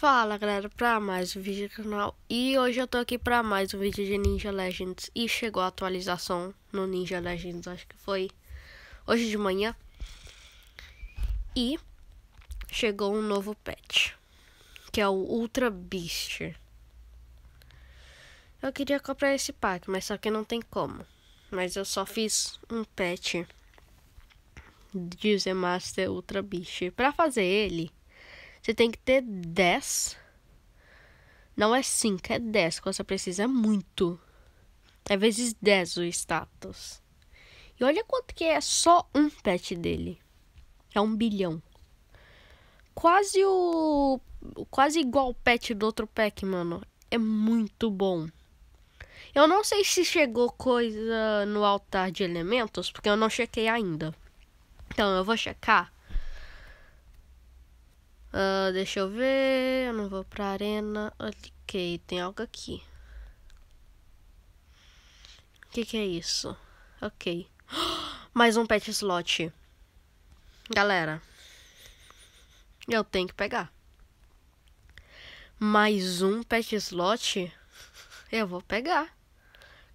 Fala galera, pra mais um vídeo do canal E hoje eu tô aqui pra mais um vídeo de Ninja Legends E chegou a atualização no Ninja Legends, acho que foi hoje de manhã E chegou um novo pet Que é o Ultra Beast Eu queria comprar esse pack, mas só que não tem como Mas eu só fiz um pet de Z Master Ultra Beast Pra fazer ele você tem que ter 10. Não é 5, é 10. Quando você precisa, é muito. É vezes 10 o status. E olha quanto que é só um pet dele. É um bilhão. Quase o. Quase igual o pet do outro pack, mano. É muito bom. Eu não sei se chegou coisa no altar de elementos, porque eu não chequei ainda. Então eu vou checar Uh, deixa eu ver. Eu não vou pra arena. Ok, tem algo aqui. O que, que é isso? Ok. Mais um pet slot. Galera. Eu tenho que pegar. Mais um pet slot? Eu vou pegar.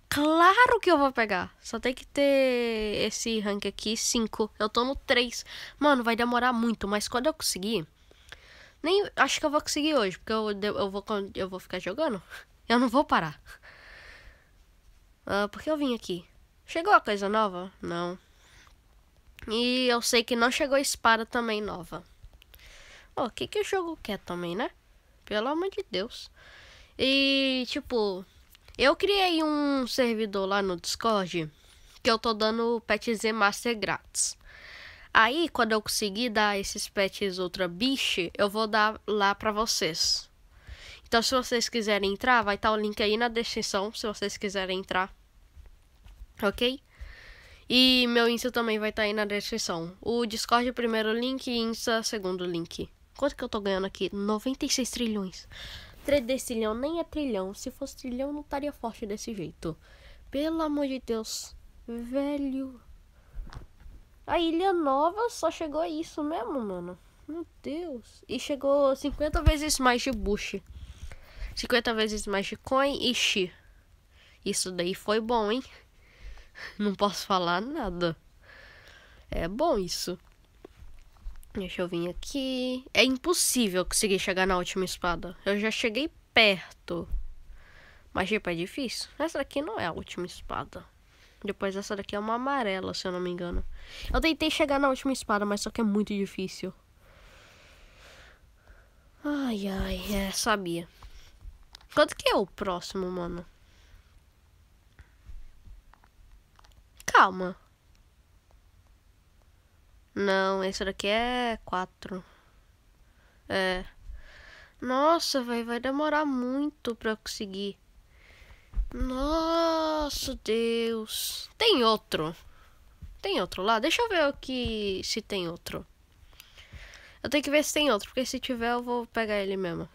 Claro que eu vou pegar. Só tem que ter esse rank aqui, 5. Eu tô no 3. Mano, vai demorar muito, mas quando eu conseguir, nem acho que eu vou conseguir hoje, porque eu, eu, vou, eu vou ficar jogando. Eu não vou parar. Uh, ah, porque eu vim aqui. Chegou a coisa nova? Não. E eu sei que não chegou a espada também nova. O oh, que, que o jogo quer também, né? Pelo amor de Deus. E, tipo, eu criei um servidor lá no Discord que eu tô dando o Pet Z Master grátis. Aí, quando eu conseguir dar esses pets outra biche, eu vou dar lá para vocês. Então, se vocês quiserem entrar, vai estar tá o link aí na descrição, se vocês quiserem entrar. Ok? E meu Insta também vai estar tá aí na descrição. O Discord é o primeiro link e Insta segundo link. Quanto que eu tô ganhando aqui? 96 trilhões. 3 decilhão trilhão nem é trilhão. Se fosse trilhão, não estaria forte desse jeito. Pelo amor de Deus. Velho. A Ilha Nova só chegou a isso mesmo, mano. Meu Deus. E chegou 50 vezes mais de Bush. 50 vezes mais de Coin e Xi. Isso daí foi bom, hein? Não posso falar nada. É bom isso. Deixa eu vir aqui. É impossível conseguir chegar na última espada. Eu já cheguei perto. Mas, tipo, é difícil. Essa aqui não é a última espada. Depois essa daqui é uma amarela, se eu não me engano. Eu tentei chegar na última espada, mas só que é muito difícil. Ai, ai, é, sabia. Quanto que é o próximo, mano? Calma. Não, esse daqui é 4. É. Nossa, véio, vai demorar muito pra eu conseguir. Nossa, Deus. Tem outro. Tem outro lá? Deixa eu ver aqui se tem outro. Eu tenho que ver se tem outro, porque se tiver eu vou pegar ele mesmo.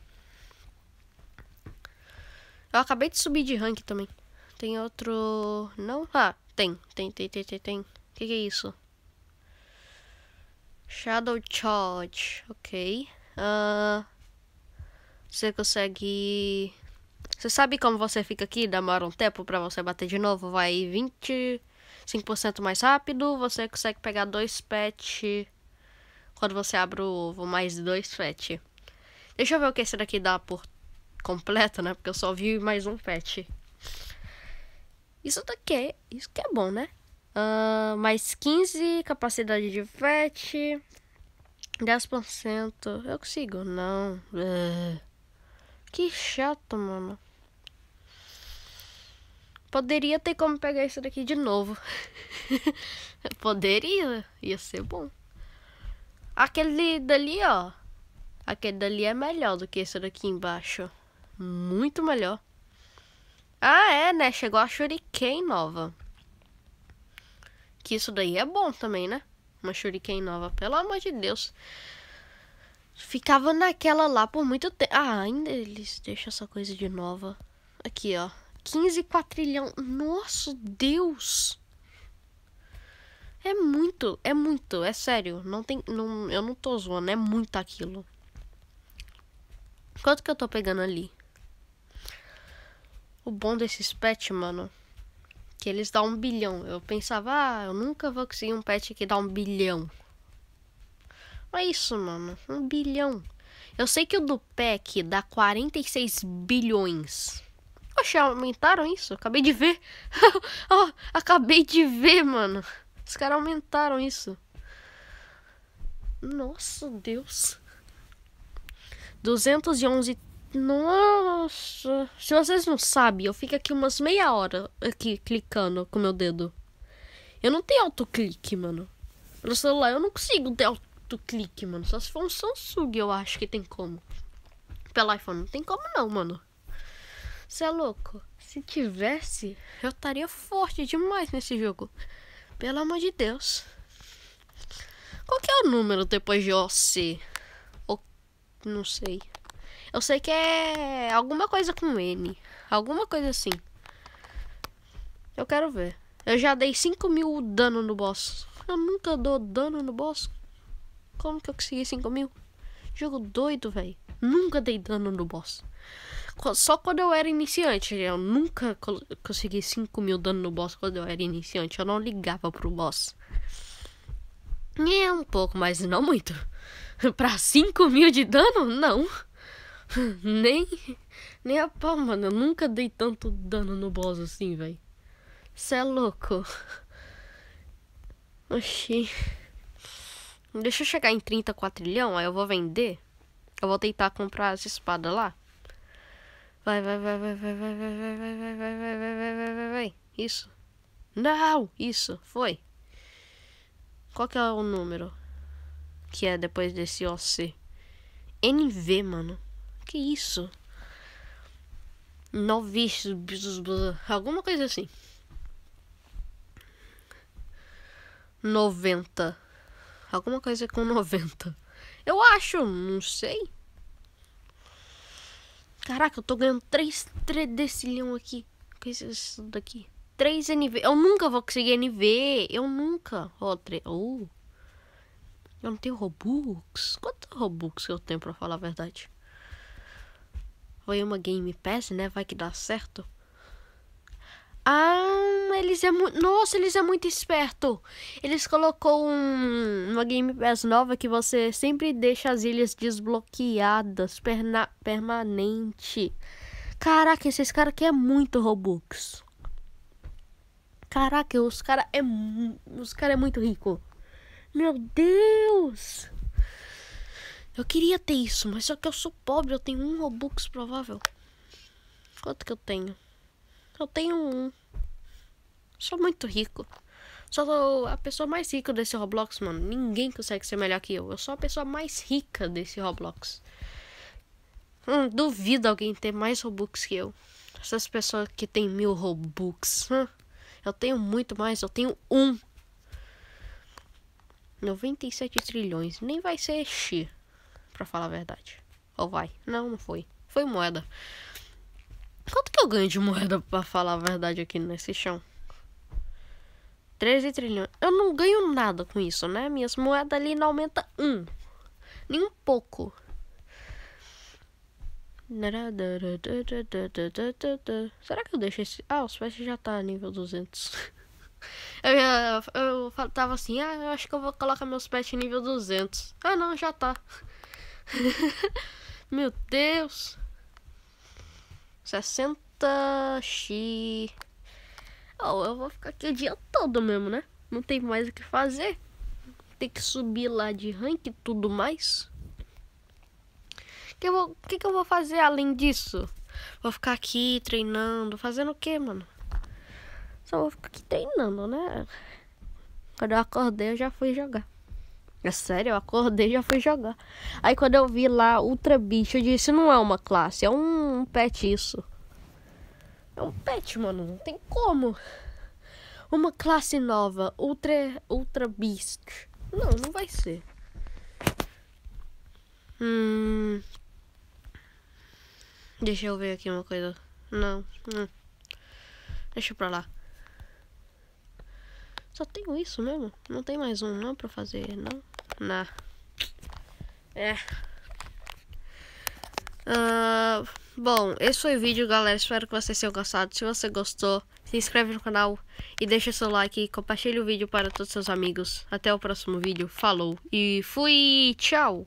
Eu acabei de subir de rank também. Tem outro... Não? Ah, tem. Tem, tem, tem, tem, tem. O que, que é isso? Shadow Charge. Ok. Uh, você consegue você sabe como você fica aqui, demora um tempo para você bater de novo, vai 25% mais rápido, você consegue pegar dois pets quando você abre o ovo, mais dois pets. Deixa eu ver o que esse daqui dá por completo, né? Porque eu só vi mais um pet. Isso daqui, é, isso que é bom, né? Uh, mais 15, capacidade de pet, 10%. Eu consigo? Não. Uh. Que chato, mano. Poderia ter como pegar isso daqui de novo. Poderia, ia ser bom. Aquele dali, ó. Aquele dali é melhor do que esse daqui embaixo. Muito melhor. Ah, é, né? Chegou a Shuriken nova. Que isso daí é bom também, né? Uma Shuriken nova, pelo amor de Deus. Ficava naquela lá por muito tempo. Ah, ainda eles deixam essa coisa de nova. Aqui, ó. 15 quatrilhão. Nosso Deus! É muito, é muito, é sério. Não tem, não, eu não tô zoando, é muito aquilo. Quanto que eu tô pegando ali? O bom desses pets, mano, que eles dão um bilhão. Eu pensava, ah, eu nunca vou conseguir um pet que dá um bilhão. Mas é isso, mano, um bilhão. Eu sei que o do PEC dá 46 bilhões. Oxe, aumentaram isso? Acabei de ver. oh, acabei de ver, mano. Os caras aumentaram isso. Nossa, Deus. 211. Nossa. Se vocês não sabem, eu fico aqui umas meia hora aqui clicando com meu dedo. Eu não tenho autoclique, mano. No celular eu não consigo ter autoclique, mano. Só se for um Samsung, eu acho que tem como. Pelo iPhone não tem como não, mano. Você é louco? Se tivesse, eu estaria forte demais nesse jogo. Pelo amor de Deus. Qual que é o número depois de OC? Ou, não sei. Eu sei que é alguma coisa com N. Alguma coisa assim. Eu quero ver. Eu já dei 5 mil dano no boss. Eu nunca dou dano no boss. Como que eu consegui 5 mil? Jogo doido, velho. Nunca dei dano no boss só quando eu era iniciante. Eu nunca consegui 5 mil dano no boss quando eu era iniciante. Eu não ligava pro boss. É um pouco, mas não muito. pra 5 mil de dano, não. nem, nem a pau, mano. Eu nunca dei tanto dano no boss assim, velho. Cê é louco. Oxi. Deixa eu chegar em 30 quatrilhão, aí eu vou vender. Eu vou tentar comprar as espadas lá. Vai, vai, vai, vai, vai, vai, vai, vai, vai, vai, vai, vai, vai, vai, vai, vai, vai. Isso. Não! Isso, foi. Qual que é o número? Que é depois desse OC. NV, mano. Que isso? Noviços. Alguma coisa assim. 90. Alguma coisa com 90. Eu acho, não sei. Caraca, eu tô ganhando 3, 3 decilhão aqui. O que é isso daqui? 3 NV. Eu nunca vou conseguir NV. Eu nunca. Ó, oh, 3. Oh. Eu não tenho Robux. Quanto Robux eu tenho, pra falar a verdade? Foi uma Game Pass, né? Vai que dá certo. Ah, eles é muito. Nossa, eles é muito esperto. Eles colocou um... uma Game Pass nova que você sempre deixa as ilhas desbloqueadas perna... permanente. Caraca, esses caras aqui é muito Robux. Caraca, os cara é os cara é muito rico. Meu Deus! Eu queria ter isso, mas só que eu sou pobre, eu tenho um Robux provável. Quanto que eu tenho? Eu tenho um. Sou muito rico. Sou a pessoa mais rica desse Roblox, mano. Ninguém consegue ser melhor que eu. Eu sou a pessoa mais rica desse Roblox. Hum, duvido alguém ter mais Robux que eu. Essas pessoas que tem mil Robux. Hum, eu tenho muito mais, eu tenho um. 97 trilhões. Nem vai ser X, pra falar a verdade. Ou vai? Não, não foi. Foi moeda. Quanto que eu ganho de moeda, pra falar a verdade, aqui nesse chão? 13 trilhões. Eu não ganho nada com isso, né? Minhas moedas ali não aumenta um. Nem um pouco. Será que eu deixo esse. Ah, o Smash já tá nível 200. Eu, eu, eu tava assim, ah, eu acho que eu vou colocar meus pets nível 200. Ah, não, já tá. Meu Deus. 60 x ou oh, eu vou ficar aqui o dia todo mesmo, né? Não tem mais o que fazer. Tem que subir lá de rank e tudo mais. O que, eu vou, que, que eu vou fazer além disso? Vou ficar aqui treinando. Fazendo o que, mano? Só vou ficar aqui treinando, né? Quando eu acordei, eu já fui jogar. É sério, eu acordei e já fui jogar. Aí quando eu vi lá Ultra Bicho, eu disse, não é uma classe, é um pet isso. É um pet, mano. Não tem como. Uma classe nova. Ultra, ultra Beast. Não, não vai ser. Hum. Deixa eu ver aqui uma coisa. Não. Hum. Deixa pra lá. Só tenho isso mesmo? Não tem mais um não pra fazer, não? Nah. É. Ah, bom, esse foi o vídeo, galera. Espero que vocês tenham gostado. Se você gostou, se inscreve no canal e deixa seu like. Compartilhe o vídeo para todos seus amigos. Até o próximo vídeo. Falou e fui! Tchau!